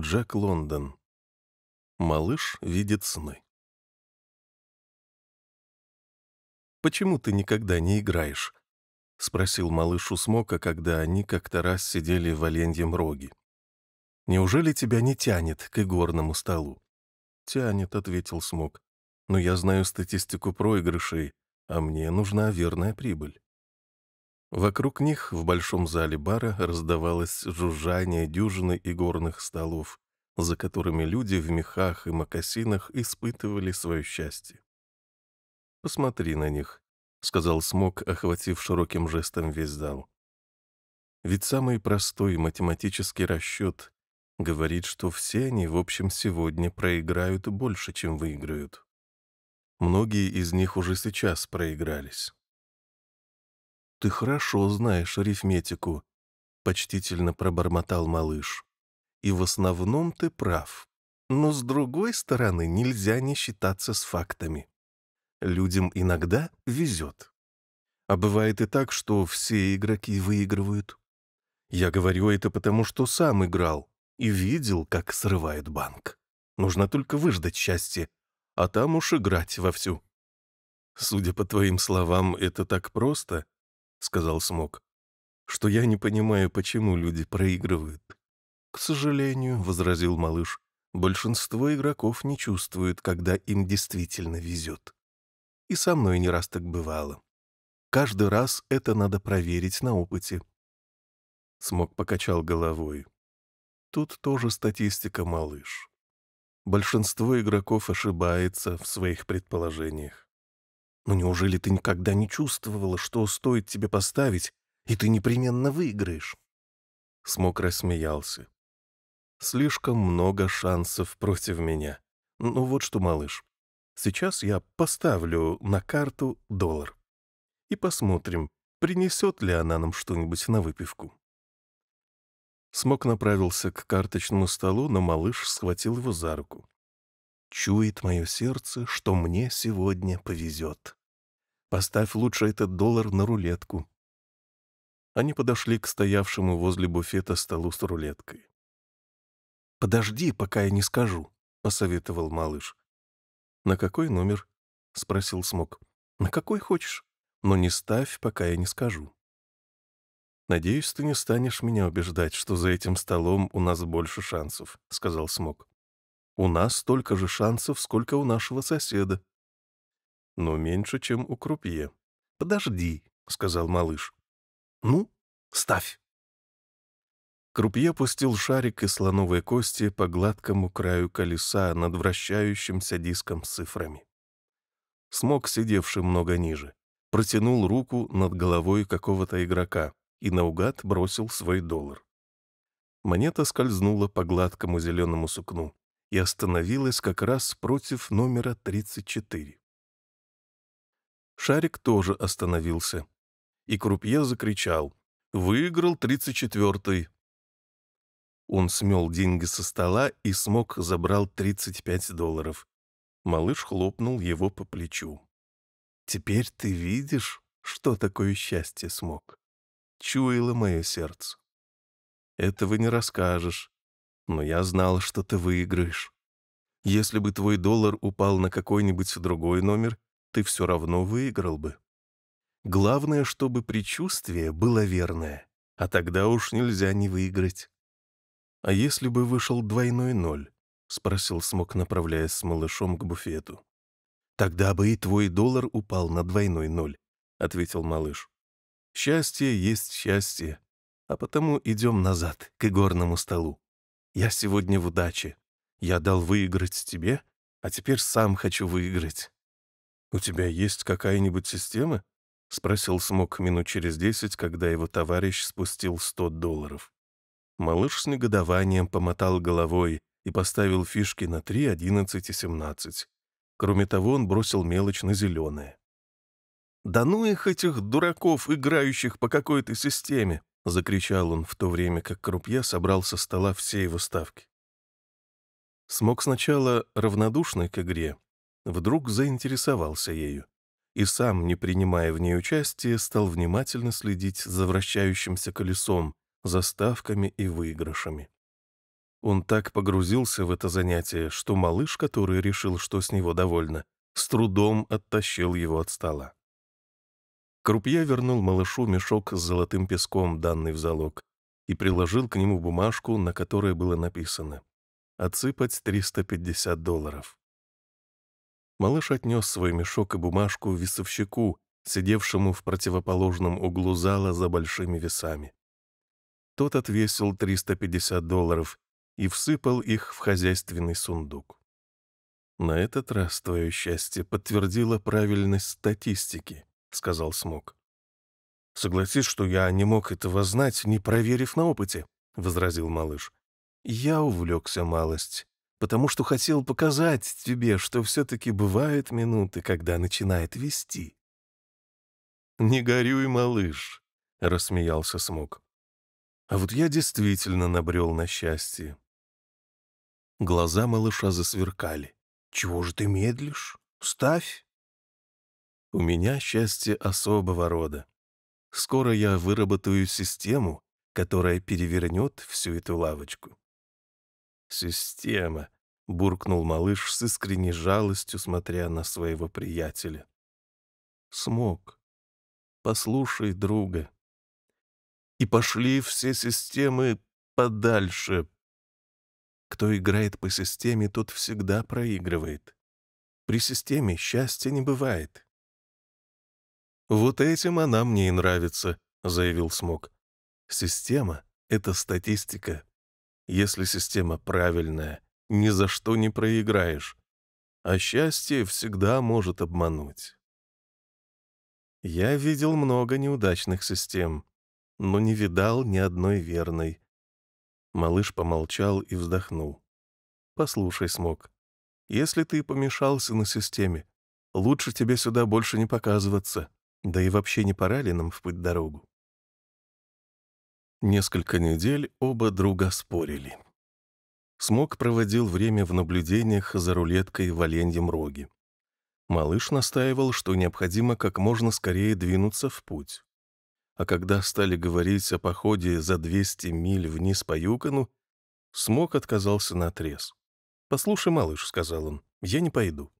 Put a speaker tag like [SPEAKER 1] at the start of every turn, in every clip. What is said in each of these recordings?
[SPEAKER 1] Джек Лондон. Малыш видит сны. «Почему ты никогда не играешь?» — спросил малыш у Смока, когда они как-то раз сидели в оленьем роге. «Неужели тебя не тянет к игорному столу?» «Тянет», — ответил Смок. «Но я знаю статистику проигрышей, а мне нужна верная прибыль». Вокруг них в большом зале бара раздавалось жужжание дюжины игорных столов, за которыми люди в мехах и мокасинах испытывали свое счастье. «Посмотри на них», — сказал Смок, охватив широким жестом весь зал. «Ведь самый простой математический расчет говорит, что все они, в общем, сегодня проиграют больше, чем выиграют. Многие из них уже сейчас проигрались ты хорошо знаешь арифметику», — почтительно пробормотал малыш. «И в основном ты прав. Но с другой стороны нельзя не считаться с фактами. Людям иногда везет. А бывает и так, что все игроки выигрывают. Я говорю это потому, что сам играл и видел, как срывает банк. Нужно только выждать счастье, а там уж играть вовсю». Судя по твоим словам, это так просто, — сказал Смок, — что я не понимаю, почему люди проигрывают. «К сожалению», — возразил малыш, — «большинство игроков не чувствуют, когда им действительно везет. И со мной не раз так бывало. Каждый раз это надо проверить на опыте». Смок покачал головой. «Тут тоже статистика, малыш. Большинство игроков ошибается в своих предположениях. Но неужели ты никогда не чувствовала, что стоит тебе поставить, и ты непременно выиграешь?» Смок рассмеялся. «Слишком много шансов против меня. Ну вот что, малыш, сейчас я поставлю на карту доллар. И посмотрим, принесет ли она нам что-нибудь на выпивку». Смок направился к карточному столу, но малыш схватил его за руку. Чует мое сердце, что мне сегодня повезет. Поставь лучше этот доллар на рулетку. Они подошли к стоявшему возле буфета столу с рулеткой. «Подожди, пока я не скажу», — посоветовал малыш. «На какой номер?» — спросил Смок. «На какой хочешь, но не ставь, пока я не скажу». «Надеюсь, ты не станешь меня убеждать, что за этим столом у нас больше шансов», — сказал Смок. У нас столько же шансов, сколько у нашего соседа. Но ну, меньше, чем у крупье. «Подожди», — сказал малыш. «Ну, ставь». Крупье пустил шарик из слоновой кости по гладкому краю колеса над вращающимся диском с цифрами. Смог, сидевший много ниже, протянул руку над головой какого-то игрока и наугад бросил свой доллар. Монета скользнула по гладкому зеленому сукну и остановилась как раз против номера 34. Шарик тоже остановился, и крупье закричал «Выиграл 34-й!». Он смел деньги со стола и смог забрал 35 долларов. Малыш хлопнул его по плечу. «Теперь ты видишь, что такое счастье смог?» Чуяло мое сердце. «Этого не расскажешь, но я знал, что ты выиграешь. Если бы твой доллар упал на какой-нибудь другой номер, ты все равно выиграл бы. Главное, чтобы предчувствие было верное, а тогда уж нельзя не выиграть. «А если бы вышел двойной ноль?» — спросил Смок, направляясь с малышом к буфету. «Тогда бы и твой доллар упал на двойной ноль», — ответил малыш. «Счастье есть счастье, а потому идем назад, к игорному столу». Я сегодня в удаче. Я дал выиграть тебе, а теперь сам хочу выиграть». «У тебя есть какая-нибудь система?» — спросил Смок минут через десять, когда его товарищ спустил сто долларов. Малыш с негодованием помотал головой и поставил фишки на три, одиннадцать и семнадцать. Кроме того, он бросил мелочь на зеленое. «Да ну их этих дураков, играющих по какой-то системе!» — закричал он в то время, как Крупье собрал со стола все его ставки. Смог сначала равнодушный к игре, вдруг заинтересовался ею и сам, не принимая в ней участия, стал внимательно следить за вращающимся колесом, за ставками и выигрышами. Он так погрузился в это занятие, что малыш, который решил, что с него довольно, с трудом оттащил его от стола. Крупье вернул малышу мешок с золотым песком, данный в залог, и приложил к нему бумажку, на которой было написано «Отсыпать 350 долларов». Малыш отнес свой мешок и бумажку весовщику, сидевшему в противоположном углу зала за большими весами. Тот отвесил 350 долларов и всыпал их в хозяйственный сундук. На этот раз твое счастье подтвердило правильность статистики сказал Смок. «Согласись, что я не мог этого знать, не проверив на опыте», — возразил малыш. «Я увлекся малость, потому что хотел показать тебе, что все-таки бывают минуты, когда начинает вести». «Не горюй, малыш», — рассмеялся Смок. «А вот я действительно набрел на счастье». Глаза малыша засверкали. «Чего же ты медлишь? Ставь!» У меня счастье особого рода. Скоро я выработаю систему, которая перевернет всю эту лавочку. «Система», — буркнул малыш с искренней жалостью, смотря на своего приятеля. «Смог. Послушай друга. И пошли все системы подальше. Кто играет по системе, тот всегда проигрывает. При системе счастья не бывает. «Вот этим она мне и нравится», — заявил Смок. «Система — это статистика. Если система правильная, ни за что не проиграешь. А счастье всегда может обмануть». Я видел много неудачных систем, но не видал ни одной верной. Малыш помолчал и вздохнул. «Послушай, Смок, если ты помешался на системе, лучше тебе сюда больше не показываться. Да и вообще не пора ли нам в путь дорогу? Несколько недель оба друга спорили. Смок проводил время в наблюдениях за рулеткой в оленьем роге. Малыш настаивал, что необходимо как можно скорее двинуться в путь. А когда стали говорить о походе за 200 миль вниз по Юкону, Смок отказался на отрез. «Послушай, малыш», — сказал он, — «я не пойду.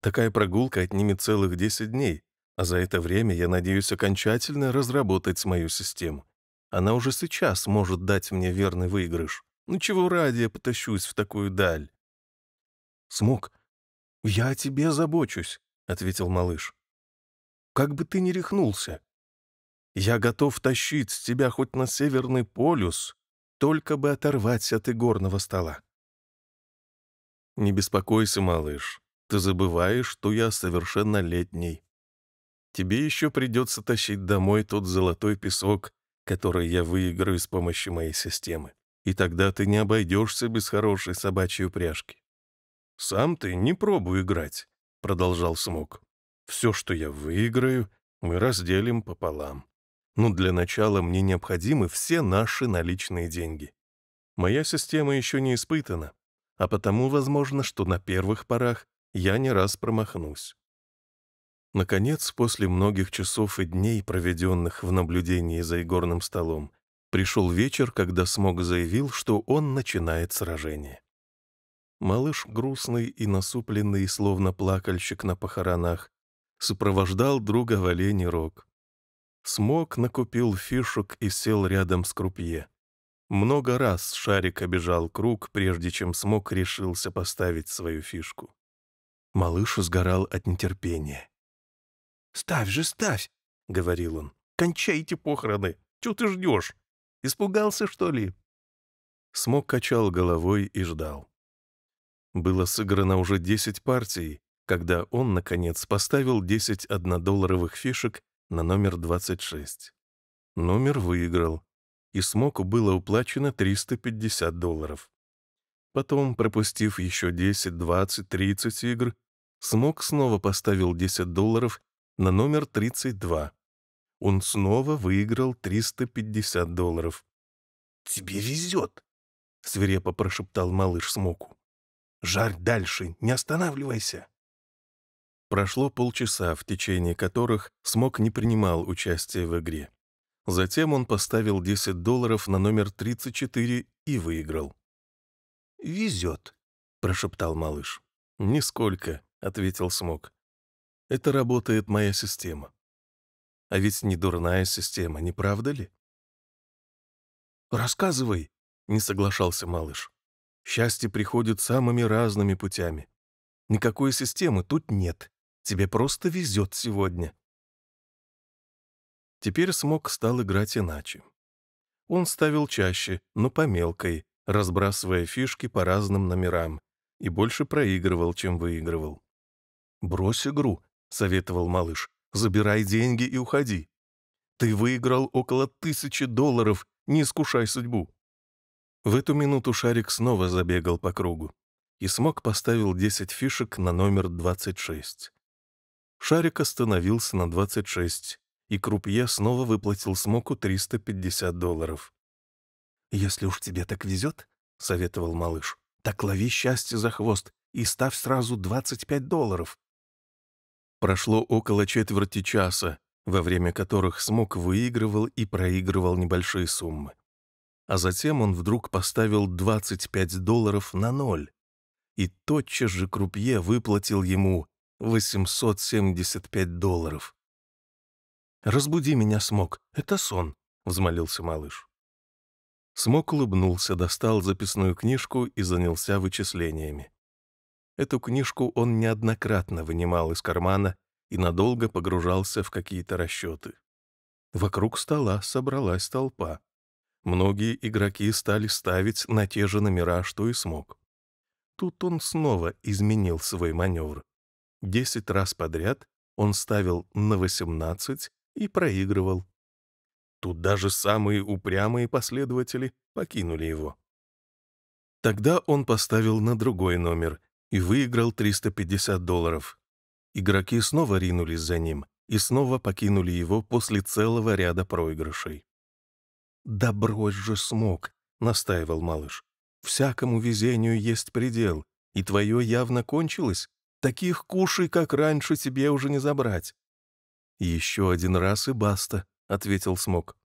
[SPEAKER 1] Такая прогулка отнимет целых 10 дней, а за это время я надеюсь окончательно разработать мою систему. Она уже сейчас может дать мне верный выигрыш. Ну чего ради я потащусь в такую даль? Смог. «Я о тебе забочусь», — ответил малыш. «Как бы ты ни рехнулся, я готов тащить тебя хоть на Северный полюс, только бы оторвать от игорного стола». «Не беспокойся, малыш, ты забываешь, что я совершеннолетний», Тебе еще придется тащить домой тот золотой песок, который я выиграю с помощью моей системы. И тогда ты не обойдешься без хорошей собачьей упряжки. «Сам ты не пробуй играть», — продолжал Смок. «Все, что я выиграю, мы разделим пополам. Но для начала мне необходимы все наши наличные деньги. Моя система еще не испытана, а потому возможно, что на первых порах я не раз промахнусь. Наконец, после многих часов и дней, проведенных в наблюдении за игорным столом, пришел вечер, когда Смог заявил, что он начинает сражение. Малыш, грустный и насупленный, словно плакальщик на похоронах, сопровождал друга в оленей рог. Смог накупил фишек и сел рядом с крупье. Много раз шарик обежал круг, прежде чем Смог решился поставить свою фишку. Малыш сгорал от нетерпения. «Ставь же, ставь!» — говорил он. «Кончайте похороны! Чего ты ждешь? Испугался, что ли?» Смок качал головой и ждал. Было сыграно уже десять партий, когда он, наконец, поставил десять однодолларовых фишек на номер 26. Номер выиграл, и Смоку было уплачено 350 долларов. Потом, пропустив еще 10, 20, 30 игр, Смок снова поставил 10 долларов на номер 32. Он снова выиграл 350 долларов. «Тебе везет!» — свирепо прошептал малыш Смоку. «Жарь дальше, не останавливайся!» Прошло полчаса, в течение которых Смок не принимал участия в игре. Затем он поставил 10 долларов на номер 34 и выиграл. «Везет», — прошептал малыш. «Нисколько», — ответил Смок. Это работает моя система. А ведь не дурная система, не правда ли? «Рассказывай», — не соглашался малыш. «Счастье приходит самыми разными путями. Никакой системы тут нет. Тебе просто везет сегодня». Теперь Смок стал играть иначе. Он ставил чаще, но по мелкой, разбрасывая фишки по разным номерам, и больше проигрывал, чем выигрывал. «Брось игру», — советовал малыш. «Забирай деньги и уходи. Ты выиграл около тысячи долларов, не искушай судьбу». В эту минуту шарик снова забегал по кругу. И смог поставил 10 фишек на номер 26. Шарик остановился на 26, и крупье снова выплатил Смоку 350 долларов. «Если уж тебе так везет», — советовал малыш, — «так лови счастье за хвост и ставь сразу 25 долларов. Прошло около четверти часа, во время которых Смок выигрывал и проигрывал небольшие суммы. А затем он вдруг поставил 25 долларов на ноль, и тотчас же Крупье выплатил ему 875 долларов. «Разбуди меня, Смок, это сон», — взмолился малыш. Смок улыбнулся, достал записную книжку и занялся вычислениями. Эту книжку он неоднократно вынимал из кармана и надолго погружался в какие-то расчеты. Вокруг стола собралась толпа. Многие игроки стали ставить на те же номера, что и смог. Тут он снова изменил свой маневр. Десять раз подряд он ставил на 18 и проигрывал. Тут даже самые упрямые последователи покинули его. Тогда он поставил на другой номер и выиграл 350 долларов. Игроки снова ринулись за ним и снова покинули его после целого ряда проигрышей. «Да брось же смог», — настаивал малыш. «Всякому везению есть предел, и твое явно кончилось. Таких кушай, как раньше, тебе уже не забрать». «Еще один раз и баста», — ответил Смок.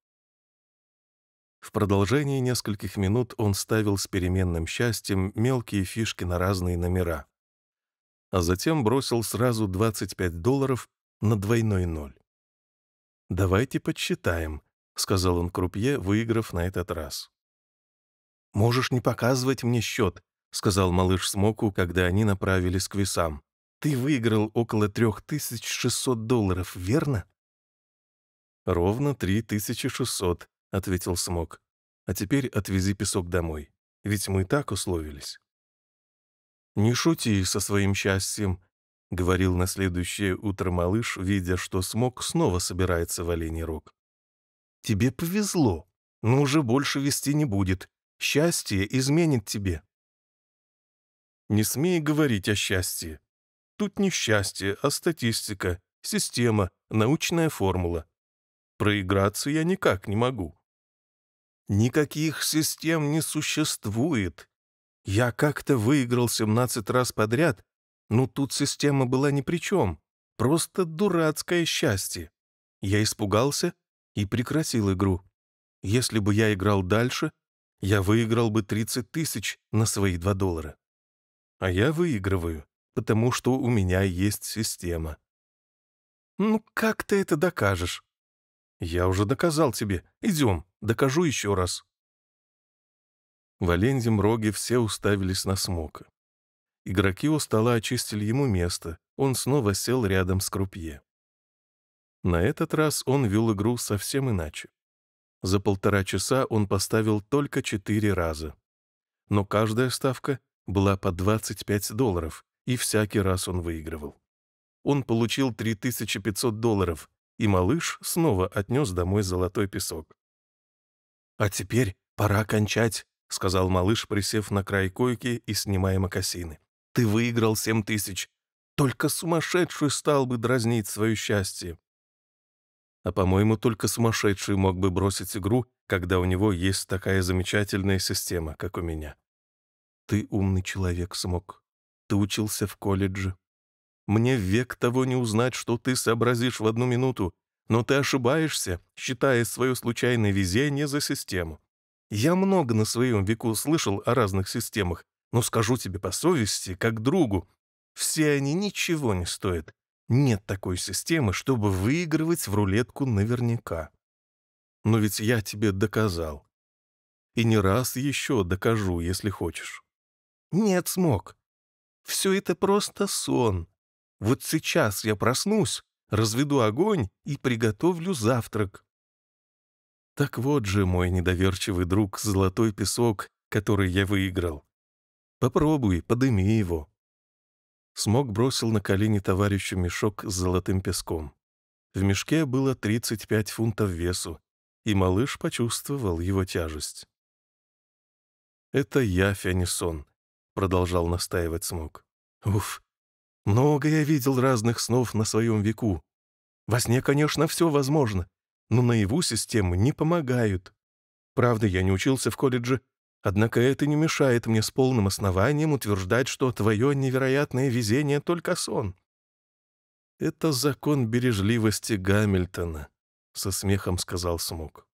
[SPEAKER 1] В продолжении нескольких минут он ставил с переменным счастьем мелкие фишки на разные номера. А затем бросил сразу 25 долларов на двойной ноль. «Давайте подсчитаем», — сказал он крупье, выиграв на этот раз. «Можешь не показывать мне счет», — сказал малыш Смоку, когда они направились к весам. «Ты выиграл около 3600 долларов, верно?» «Ровно 3600», — ответил Смок. «А теперь отвези песок домой, ведь мы так условились». «Не шути со своим счастьем», — говорил на следующее утро малыш, видя, что Смок снова собирается в оленей рог. «Тебе повезло, но уже больше вести не будет. Счастье изменит тебе». «Не смей говорить о счастье. Тут не счастье, а статистика, система, научная формула. Проиграться я никак не могу», Никаких систем не существует. Я как-то выиграл 17 раз подряд, но тут система была ни при чем. Просто дурацкое счастье. Я испугался и прекратил игру. Если бы я играл дальше, я выиграл бы 30 тысяч на свои 2 доллара. А я выигрываю, потому что у меня есть система. «Ну, как ты это докажешь?» «Я уже доказал тебе. Идем, докажу еще раз». В Оленьем роге все уставились на Смока. Игроки у стола очистили ему место, он снова сел рядом с крупье. На этот раз он вел игру совсем иначе. За полтора часа он поставил только четыре раза. Но каждая ставка была по 25 долларов, и всякий раз он выигрывал. Он получил 3500 долларов, и малыш снова отнес домой золотой песок. «А теперь пора кончать», — сказал малыш, присев на край койки и снимая мокасины. «Ты выиграл семь тысяч. Только сумасшедший стал бы дразнить свое счастье». А, по-моему, только сумасшедший мог бы бросить игру, когда у него есть такая замечательная система, как у меня. Ты умный человек, Смок. Ты учился в колледже. Мне век того не узнать, что ты сообразишь в одну минуту, но ты ошибаешься, считая свое случайное везение за систему. Я много на своем веку слышал о разных системах, но скажу тебе по совести, как другу, все они ничего не стоят. Нет такой системы, чтобы выигрывать в рулетку наверняка. Но ведь я тебе доказал. И не раз еще докажу, если хочешь. Нет, смог. Все это просто сон. Вот сейчас я проснусь, разведу огонь и приготовлю завтрак. Так вот же, мой недоверчивый друг, золотой песок, который я выиграл. Попробуй, подыми его. Смог бросил на колени товарищу мешок с золотым песком. В мешке было 35 фунтов весу, и малыш почувствовал его тяжесть. «Это я, Фенисон», — продолжал настаивать Смог. «Уф, много я видел разных снов на своем веку. Во сне, конечно, все возможно, но наяву системы не помогают. Правда, я не учился в колледже, однако это не мешает мне с полным основанием утверждать, что твое невероятное везение — только сон. «Это закон бережливости Гамильтона», — со смехом сказал Смок.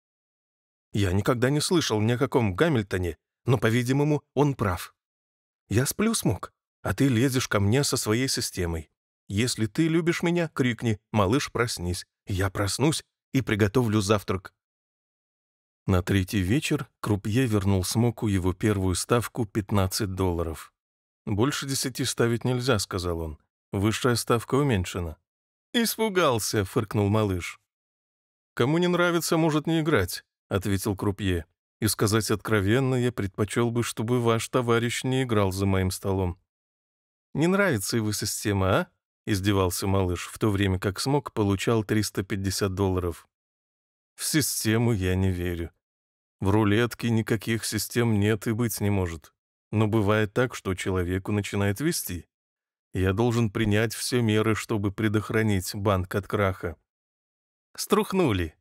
[SPEAKER 1] «Я никогда не слышал ни о каком Гамильтоне, но, по-видимому, он прав. Я сплю, Смок а ты лезешь ко мне со своей системой. Если ты любишь меня, крикни «Малыш, проснись!» Я проснусь и приготовлю завтрак. На третий вечер Крупье вернул Смоку его первую ставку 15 долларов. «Больше десяти ставить нельзя», — сказал он. «Высшая ставка уменьшена». «Испугался», — фыркнул малыш. «Кому не нравится, может не играть», — ответил Крупье. «И сказать откровенно, я предпочел бы, чтобы ваш товарищ не играл за моим столом. Не нравится его система, а?» — издевался малыш, в то время как смог получал 350 долларов. «В систему я не верю. В рулетке никаких систем нет и быть не может. Но бывает так, что человеку начинает вести. Я должен принять все меры, чтобы предохранить банк от краха». «Струхнули»,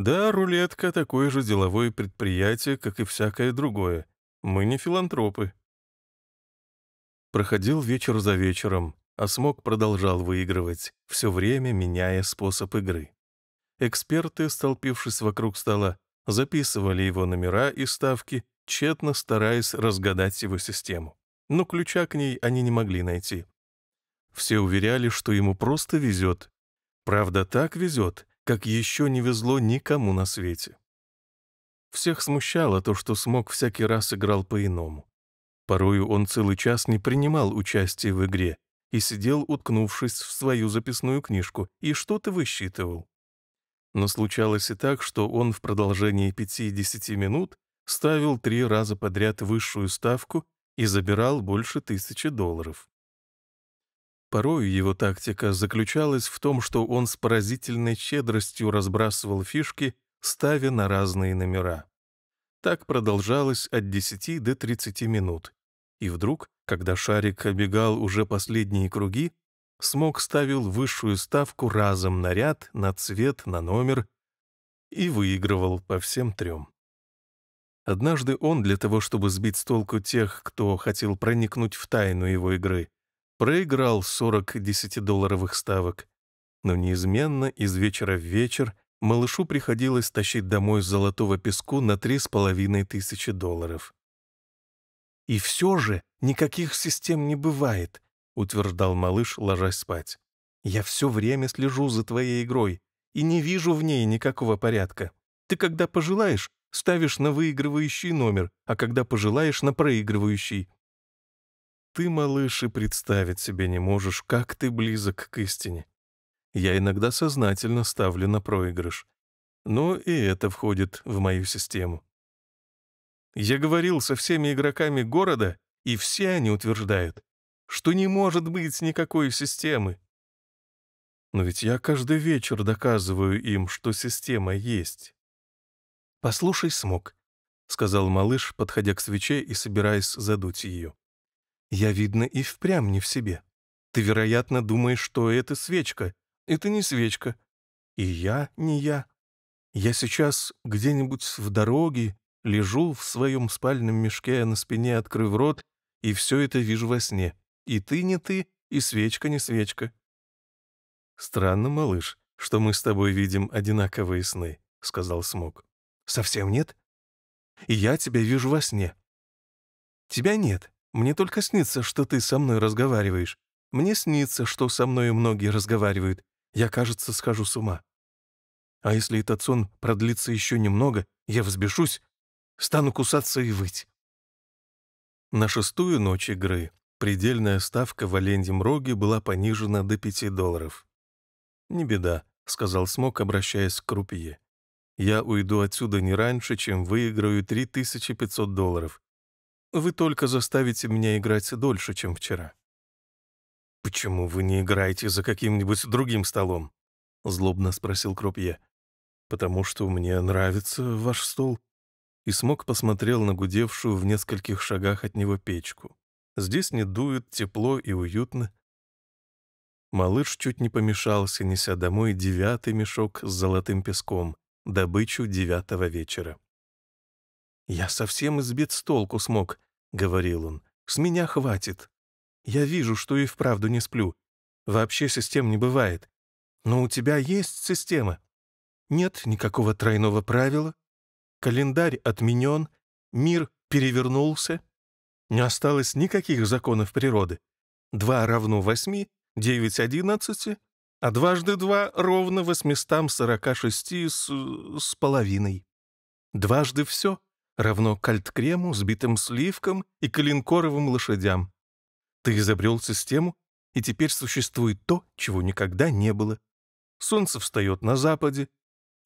[SPEAKER 1] да, рулетка — такое же деловое предприятие, как и всякое другое. Мы не филантропы. Проходил вечер за вечером, а Смог продолжал выигрывать, все время меняя способ игры. Эксперты, столпившись вокруг стола, записывали его номера и ставки, тщетно стараясь разгадать его систему. Но ключа к ней они не могли найти. Все уверяли, что ему просто везет. Правда, так везет, как еще не везло никому на свете. Всех смущало то, что Смог всякий раз играл по-иному. Порою он целый час не принимал участия в игре и сидел, уткнувшись в свою записную книжку, и что-то высчитывал. Но случалось и так, что он в продолжении пяти-десяти минут ставил три раза подряд высшую ставку и забирал больше тысячи долларов. Порою его тактика заключалась в том, что он с поразительной щедростью разбрасывал фишки, ставя на разные номера. Так продолжалось от 10 до 30 минут, и вдруг, когда шарик обегал уже последние круги, Смог ставил высшую ставку разом на ряд, на цвет, на номер и выигрывал по всем трем. Однажды он, для того чтобы сбить с толку тех, кто хотел проникнуть в тайну его игры, проиграл 40 десятидолларовых ставок. Но неизменно из вечера в вечер малышу приходилось тащить домой золотого песку на три с половиной тысячи долларов. «И все же никаких систем не бывает», — утверждал малыш, ложась спать. «Я все время слежу за твоей игрой и не вижу в ней никакого порядка. Ты когда пожелаешь, ставишь на выигрывающий номер, а когда пожелаешь — на проигрывающий». Ты, малыш, и представить себе не можешь, как ты близок к истине. Я иногда сознательно ставлю на проигрыш. Но и это входит в мою систему. Я говорил со всеми игроками города, и все они утверждают, что не может быть никакой системы. Но ведь я каждый вечер доказываю им, что система есть. «Послушай, смог, сказал малыш, подходя к свече и собираясь задуть ее. «Я, видно, и впрямь не в себе. Ты, вероятно, думаешь, что это свечка. Это не свечка. И я не я. Я сейчас где-нибудь в дороге Лежу в своем спальном мешке на спине, открыв рот, и все это вижу во сне. И ты не ты, и свечка не свечка. «Странно, малыш, что мы с тобой видим одинаковые сны», — сказал Смок. «Совсем нет? И я тебя вижу во сне». «Тебя нет. Мне только снится, что ты со мной разговариваешь. Мне снится, что со мной многие разговаривают. Я, кажется, схожу с ума. А если этот сон продлится еще немного, я взбешусь, Стану кусаться и выть. На шестую ночь игры предельная ставка в Оленьем Роге была понижена до 5 долларов. «Не беда», — сказал Смок, обращаясь к крупье. «Я уйду отсюда не раньше, чем выиграю 3500 долларов. Вы только заставите меня играть дольше, чем вчера». «Почему вы не играете за каким-нибудь другим столом?» — злобно спросил Крупье. «Потому что мне нравится ваш стол», и смог посмотрел на гудевшую в нескольких шагах от него печку. Здесь не дует, тепло и уютно. Малыш чуть не помешался, неся домой девятый мешок с золотым песком, добычу девятого вечера. «Я совсем избит с толку смог», — говорил он. «С меня хватит. Я вижу, что и вправду не сплю. Вообще систем не бывает. Но у тебя есть система. Нет никакого тройного правила, Календарь отменен, мир перевернулся. Не осталось никаких законов природы. 2 равно 8, 9 — 11, а дважды 2 ровно 846 с, с половиной. Дважды все равно кальткрему, сбитым сливкам и калинкоровым лошадям. Ты изобрел систему, и теперь существует то, чего никогда не было. Солнце встает на западе,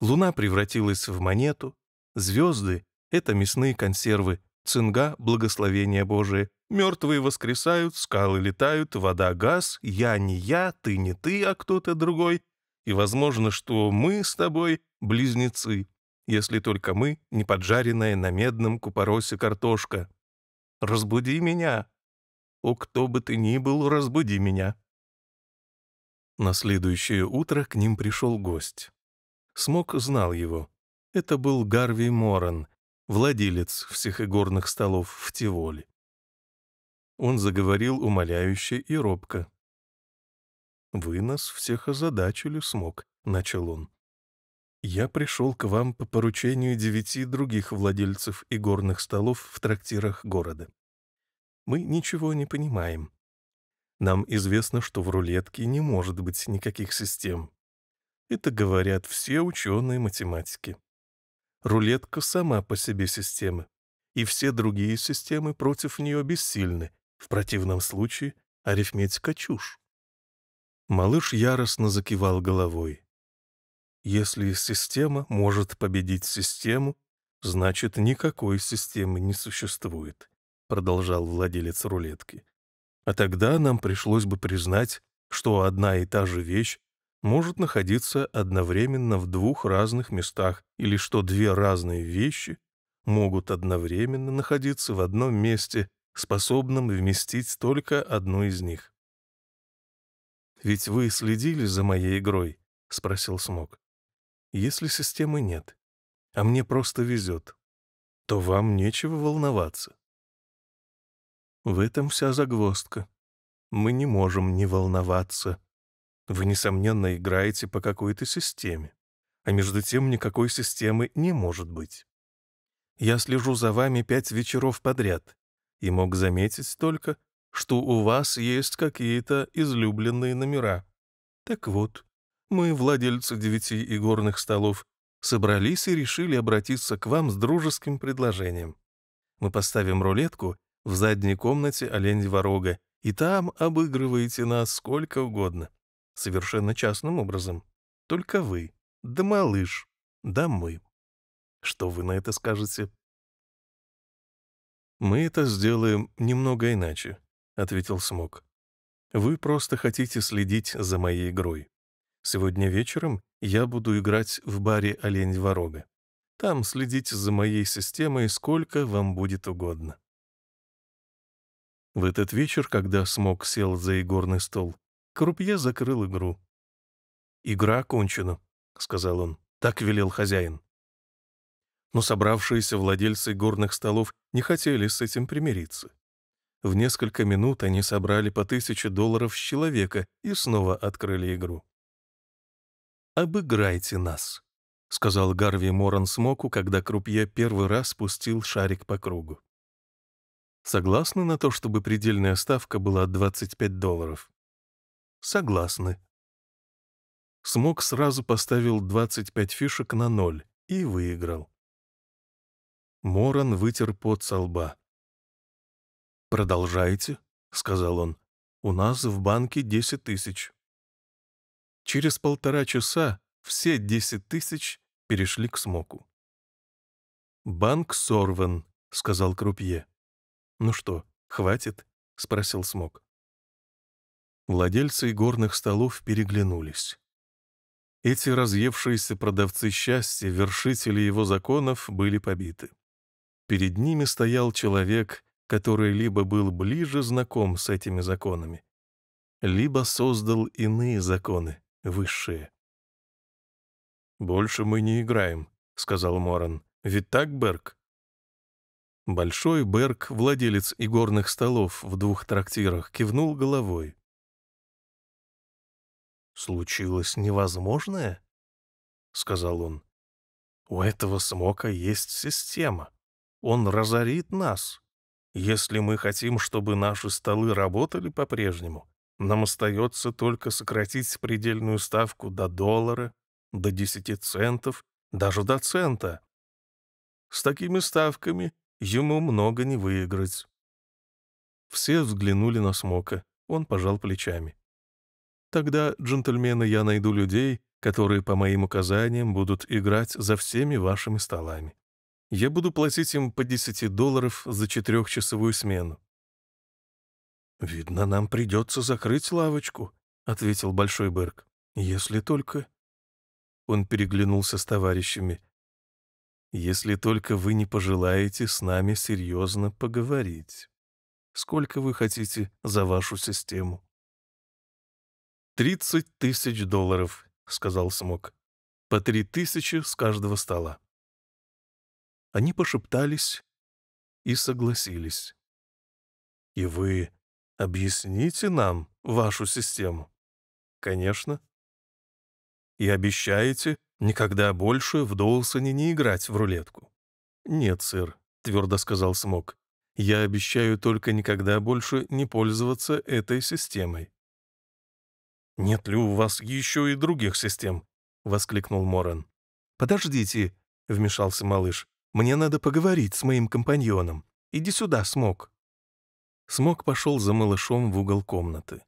[SPEAKER 1] луна превратилась в монету, Звезды — это мясные консервы, цинга — благословение Божие, мертвые воскресают, скалы летают, вода — газ, я не я, ты не ты, а кто-то другой. И возможно, что мы с тобой — близнецы, если только мы — не поджаренная на медном купоросе картошка. Разбуди меня. О, кто бы ты ни был, разбуди меня. На следующее утро к ним пришел гость. Смок знал его. Это был Гарви Моран, владелец всех игорных столов в Тиволе. Он заговорил умоляюще и робко. «Вы нас всех озадачили, смог», — начал он. «Я пришел к вам по поручению девяти других владельцев игорных столов в трактирах города. Мы ничего не понимаем. Нам известно, что в рулетке не может быть никаких систем. Это говорят все ученые математики. Рулетка сама по себе система, и все другие системы против нее бессильны. В противном случае арифметика чушь. Малыш яростно закивал головой. Если система может победить систему, значит, никакой системы не существует, продолжал владелец рулетки. А тогда нам пришлось бы признать, что одна и та же вещь может находиться одновременно в двух разных местах или что две разные вещи могут одновременно находиться в одном месте, способном вместить только одну из них. «Ведь вы следили за моей игрой?» — спросил Смог. «Если системы нет, а мне просто везет, то вам нечего волноваться». В этом вся загвоздка. Мы не можем не волноваться. Вы, несомненно, играете по какой-то системе. А между тем никакой системы не может быть. Я слежу за вами пять вечеров подряд и мог заметить только, что у вас есть какие-то излюбленные номера. Так вот, мы, владельцы девяти игорных столов, собрались и решили обратиться к вам с дружеским предложением. Мы поставим рулетку в задней комнате «Олень-ворога», и там обыгрываете нас сколько угодно. Совершенно частным образом. Только вы, да малыш, да мы. Что вы на это скажете? «Мы это сделаем немного иначе», — ответил Смок. «Вы просто хотите следить за моей игрой. Сегодня вечером я буду играть в баре «Олень-ворога». Там следите за моей системой сколько вам будет угодно». В этот вечер, когда Смок сел за игорный стол, Крупье закрыл игру. «Игра окончена», — сказал он. Так велел хозяин. Но собравшиеся владельцы горных столов не хотели с этим примириться. В несколько минут они собрали по тысяче долларов с человека и снова открыли игру. «Обыграйте нас», — сказал Гарви Моран Смоку, когда Крупье первый раз спустил шарик по кругу. Согласны на то, чтобы предельная ставка была 25 долларов? согласны». Смок сразу поставил 25 фишек на ноль и выиграл. Моран вытер пот со лба. «Продолжайте», — сказал он. «У нас в банке 10 тысяч». Через полтора часа все 10 тысяч перешли к смоку. «Банк сорван», — сказал Крупье. «Ну что, хватит?» — спросил смок. Владельцы горных столов переглянулись. Эти разъевшиеся продавцы счастья, вершители его законов, были побиты. Перед ними стоял человек, который либо был ближе знаком с этими законами, либо создал иные законы, высшие. «Больше мы не играем», — сказал Моран. «Ведь так, Берг?» Большой Берг, владелец игорных столов в двух трактирах, кивнул головой. «Случилось невозможное?» — сказал он. «У этого смока есть система. Он разорит нас. Если мы хотим, чтобы наши столы работали по-прежнему, нам остается только сократить предельную ставку до доллара, до 10 центов, даже до цента. С такими ставками ему много не выиграть». Все взглянули на Смока. Он пожал плечами. Тогда, джентльмены, я найду людей, которые по моим указаниям будут играть за всеми вашими столами. Я буду платить им по 10 долларов за четырехчасовую смену». «Видно, нам придется закрыть лавочку», — ответил Большой Берг. «Если только...» Он переглянулся с товарищами. «Если только вы не пожелаете с нами серьезно поговорить. Сколько вы хотите за вашу систему?» «Тридцать тысяч долларов», — сказал Смок. «По три тысячи с каждого стола». Они пошептались и согласились. «И вы объясните нам вашу систему?» «Конечно». «И обещаете никогда больше в Доусоне не играть в рулетку?» «Нет, сэр», — твердо сказал Смок. «Я обещаю только никогда больше не пользоваться этой системой». «Нет ли у вас еще и других систем?» — воскликнул Моран. «Подождите», — вмешался малыш. «Мне надо поговорить с моим компаньоном. Иди сюда, Смок». Смок пошел за малышом в угол комнаты.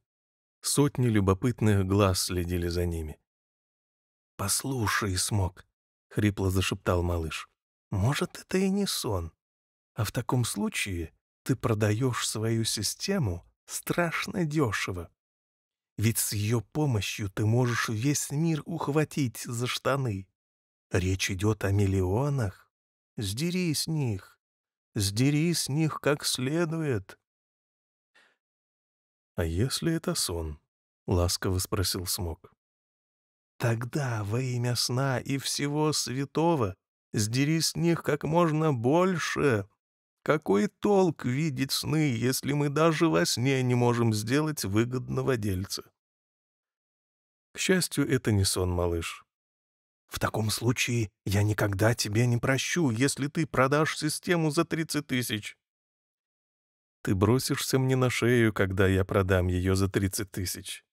[SPEAKER 1] Сотни любопытных глаз следили за ними. «Послушай, Смок», — хрипло зашептал малыш, — «может, это и не сон. А в таком случае ты продаешь свою систему страшно дешево. Ведь с ее помощью ты можешь весь мир ухватить за штаны. Речь идет о миллионах. Сдери с них. Сдери с них как следует. «А если это сон?» — ласково спросил Смок. «Тогда во имя сна и всего святого сдери с них как можно больше!» Какой толк видеть сны, если мы даже во сне не можем сделать выгодного дельца? К счастью, это не сон, малыш. В таком случае я никогда тебе не прощу, если ты продашь систему за 30 тысяч. Ты бросишься мне на шею, когда я продам ее за 30 тысяч.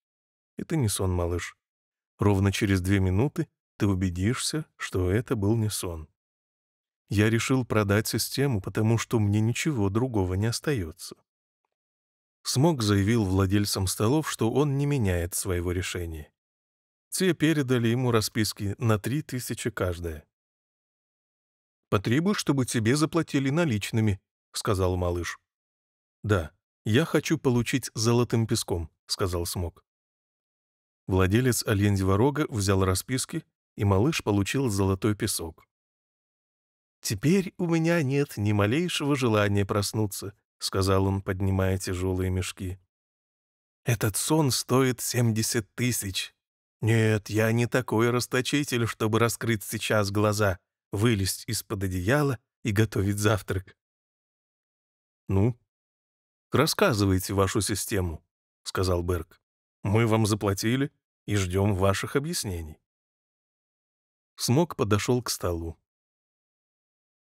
[SPEAKER 1] Это не сон, малыш. Ровно через две минуты ты убедишься, что это был не сон. Я решил продать систему, потому что мне ничего другого не остается. Смог заявил владельцам столов, что он не меняет своего решения. Те передали ему расписки на три тысячи каждая. «Потребуй, чтобы тебе заплатили наличными», — сказал малыш. «Да, я хочу получить золотым песком», — сказал Смок. Владелец Альензеворога взял расписки, и малыш получил золотой песок. «Теперь у меня нет ни малейшего желания проснуться», — сказал он, поднимая тяжелые мешки. «Этот сон стоит семьдесят тысяч. Нет, я не такой расточитель, чтобы раскрыть сейчас глаза, вылезть из-под одеяла и готовить завтрак». «Ну, рассказывайте вашу систему», — сказал Берг. «Мы вам заплатили и ждем ваших объяснений». Смок подошел к столу.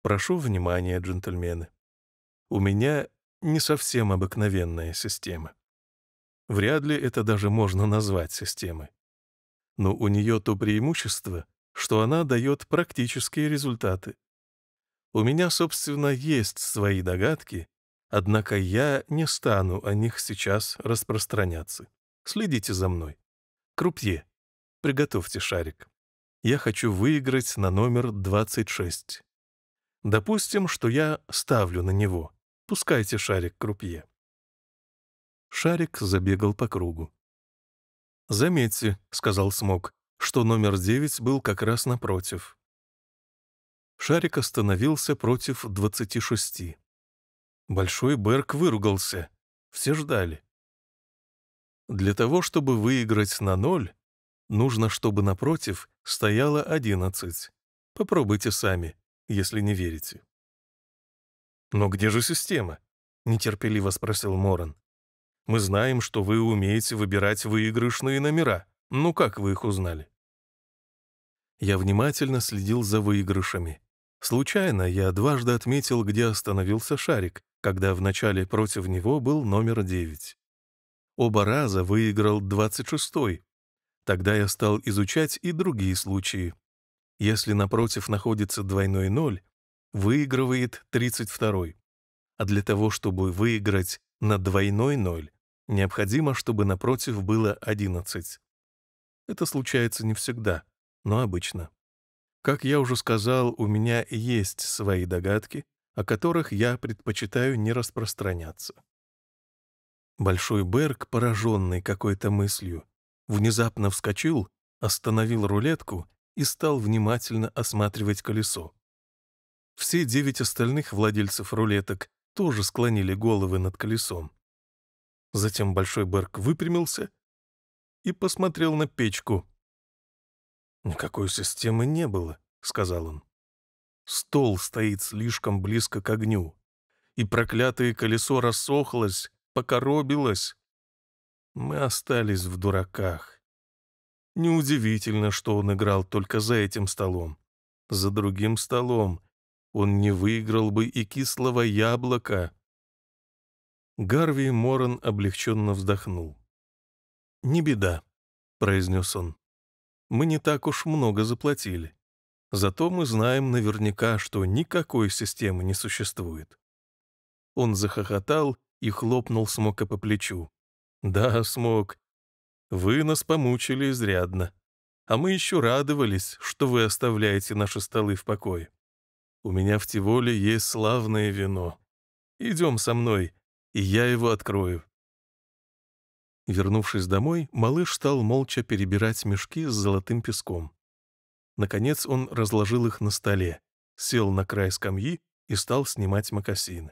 [SPEAKER 1] Прошу внимания, джентльмены. У меня не совсем обыкновенная система. Вряд ли это даже можно назвать системой. Но у нее то преимущество, что она дает практические результаты. У меня, собственно, есть свои догадки, однако я не стану о них сейчас распространяться. Следите за мной. Крупье, приготовьте шарик. Я хочу выиграть на номер 26. Допустим, что я ставлю на него. Пускайте шарик крупье. Шарик забегал по кругу. «Заметьте», — сказал Смок, — «что номер девять был как раз напротив». Шарик остановился против двадцати шести. Большой Берг выругался. Все ждали. Для того, чтобы выиграть на ноль, нужно, чтобы напротив стояло одиннадцать. Попробуйте сами если не верите». «Но где же система?» — нетерпеливо спросил Моран. «Мы знаем, что вы умеете выбирать выигрышные номера. Ну как вы их узнали?» Я внимательно следил за выигрышами. Случайно я дважды отметил, где остановился шарик, когда в начале против него был номер 9. Оба раза выиграл 26-й. Тогда я стал изучать и другие случаи. Если напротив находится двойной ноль, выигрывает 32-й. А для того, чтобы выиграть на двойной ноль, необходимо, чтобы напротив было 11. Это случается не всегда, но обычно. Как я уже сказал, у меня есть свои догадки, о которых я предпочитаю не распространяться. Большой Берг, пораженный какой-то мыслью, внезапно вскочил, остановил рулетку и стал внимательно осматривать колесо. Все девять остальных владельцев рулеток тоже склонили головы над колесом. Затем Большой Берг выпрямился и посмотрел на печку. «Никакой системы не было», — сказал он. «Стол стоит слишком близко к огню, и проклятое колесо рассохлось, покоробилось. Мы остались в дураках. Неудивительно, что он играл только за этим столом. За другим столом он не выиграл бы и кислого яблока. Гарви Моран облегченно вздохнул. «Не беда», — произнес он. «Мы не так уж много заплатили. Зато мы знаем наверняка, что никакой системы не существует». Он захохотал и хлопнул Смока по плечу. «Да, Смок, вы нас помучили изрядно. А мы еще радовались, что вы оставляете наши столы в покое. У меня в Тиволе есть славное вино. Идем со мной, и я его открою». Вернувшись домой, малыш стал молча перебирать мешки с золотым песком. Наконец он разложил их на столе, сел на край скамьи и стал снимать мокасины.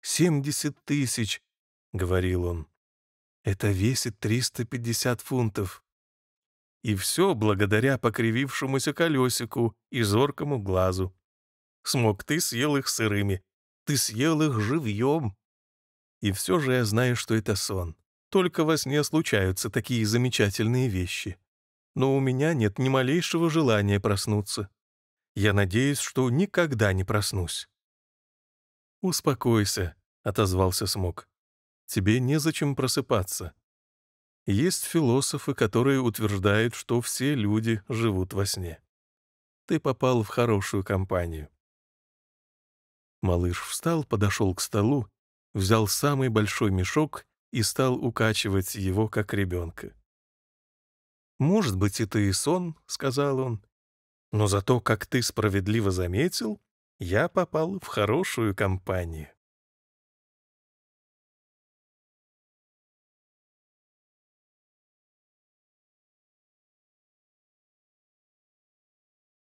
[SPEAKER 1] «Семьдесят тысяч!» — говорил он. Это весит 350 фунтов. И все благодаря покривившемуся колесику и зоркому глазу. Смог, ты съел их сырыми. Ты съел их живьем. И все же я знаю, что это сон. Только во сне случаются такие замечательные вещи. Но у меня нет ни малейшего желания проснуться. Я надеюсь, что никогда не проснусь. «Успокойся», — отозвался Смок тебе незачем просыпаться. Есть философы, которые утверждают, что все люди живут во сне. Ты попал в хорошую компанию. Малыш встал, подошел к столу, взял самый большой мешок и стал укачивать его, как ребенка. «Может быть, это и сон», — сказал он, — «но зато, как ты справедливо заметил, я попал в хорошую компанию».